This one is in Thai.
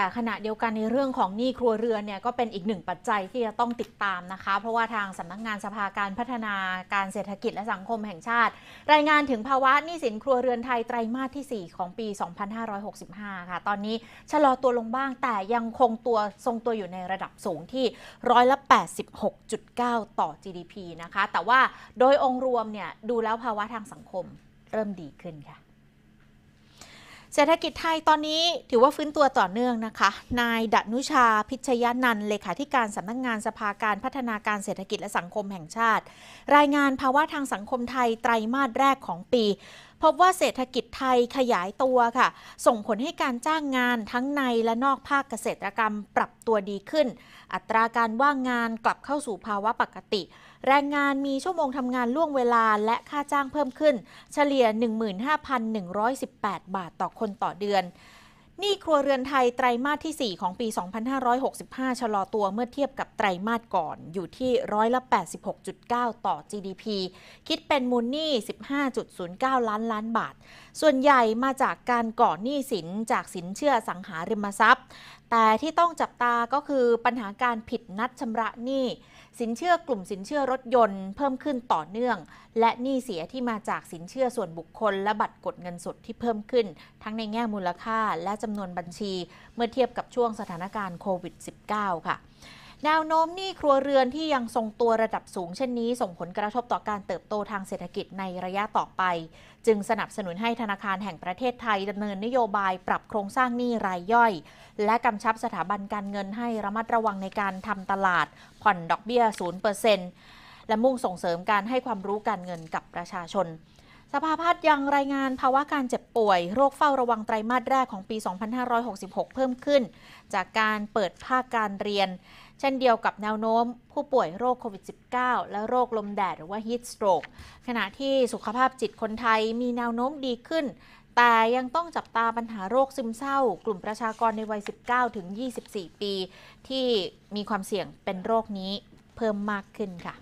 แต่ขณะเดียวกันในเรื่องของหนี้ครัวเรือนเนี่ยก็เป็นอีกหนึ่งปัจจัยที่จะต้องติดตามนะคะ เพราะว่าทางสำนักงงานสภาการพัฒนาการเศรษฐกิจและสังคมแห่งชาติ รายงานถึงภาวะหนี้สินครัวเรือนไทยไตรมาสที่ 4 ของปี 2565 ค่ะตอนนี้ชะลอตัวลงบ้างแต่ยังคงตัวทรงตัวอยู่ในระดับสูงที่ร้อยละ86.9 ต่อ GDP นะคะแต่ว่าโดยองค์รวมเนี่ยดูแล้วภาวะทางสังคมเริ่มดีขึ้นค่ะเศรษฐกิจไทยตอนนี้ถือว่าฟื้นตัวต่อเนื่องนะคะ นายดันุชาพิชยนัน เลขาธิการสำนักงงานสภาการพัฒนาการเศรษฐกิจและสังคมแห่งชาติ รายงานภาวะทางสังคมไทยไตรมาสแรกของปีพบว่าเศรษฐกิจไทยขยายตัวค่ะ ส่งผลให้การจ้างงานทั้งในและนอกภาคเกษตรกรรมปรับตัวดีขึ้น อัตราการว่างงานกลับเข้าสู่ภาวะปกติ แรงงานมีชั่วโมงทำงานล่วงเวลาและค่าจ้างเพิ่มขึ้น เฉลี่ย 15,118 บาทต่อคนต่อเดือนนี่ครัวเรือนไทยไตรมาสที่ 4 ของปี 2565 ชะลอตัวเมื่อเทียบกับไตรมาสก่อน อยู่ที่ร้อยละ86.9 ต่อ GDP คิดเป็นมูลหนี้15.09 ล้านล้านบาท ส่วนใหญ่มาจากการก่อนหนี้สินจากสินเชื่อสังหาริมทรัพย์ แต่ที่ต้องจับตาก็คือปัญหาการผิดนัดชำระหนี้ สินเชื่อกลุ่มสินเชื่อรถยนต์เพิ่มขึ้นต่อเนื่อง และหนี้เสียที่มาจากสินเชื่อส่วนบุคคลและบัตรกดเงินสดที่เพิ่มขึ้น ทั้งในแง่มูลค่าและจจำนวนบัญชีเมื่อเทียบกับช่วงสถานการณ์โควิด -19 ค่ะแนวโน้มหนี้ครัวเรือนที่ยังทรงตัวระดับสูงเช่นนี้ ส่งผลกระทบต่อการเติบโตทางเศรษฐกิจในระยะต่อไป จึงสนับสนุนให้ธนาคารแห่งประเทศไทยดำเนินนโยบายปรับโครงสร้างหนี้รายย่อย และกำชับสถาบันการเงินให้ระมัดระวังในการทำตลาดผ่อนดอกเบี้ย0%และมุ่งส่งเสริมการให้ความรู้การเงินกับประชาชนสภาพัฒน์ยังรายงานภาวะการเจ็บป่วยโรคเฝ้าระวังไตรมาสแรกของปี 2566 เพิ่มขึ้น จากการเปิดภาคการเรียน เช่นเดียวกับแนวโน้มผู้ป่วยโรคโควิด -19 และโรคลมแดดหรือว่าฮ t s t โ o รกขณะที่สุขภาพจิตคนไทยมีแนวโน้มดีขึ้น แต่ยังต้องจับตาปัญหาโรคซึมเศร้ากลุ่มประชากรในวัย 19 ถึง 24 ปี ที่มีความเสี่ยงเป็นโรคนี้เพิ่มมากขึ้นค่ะ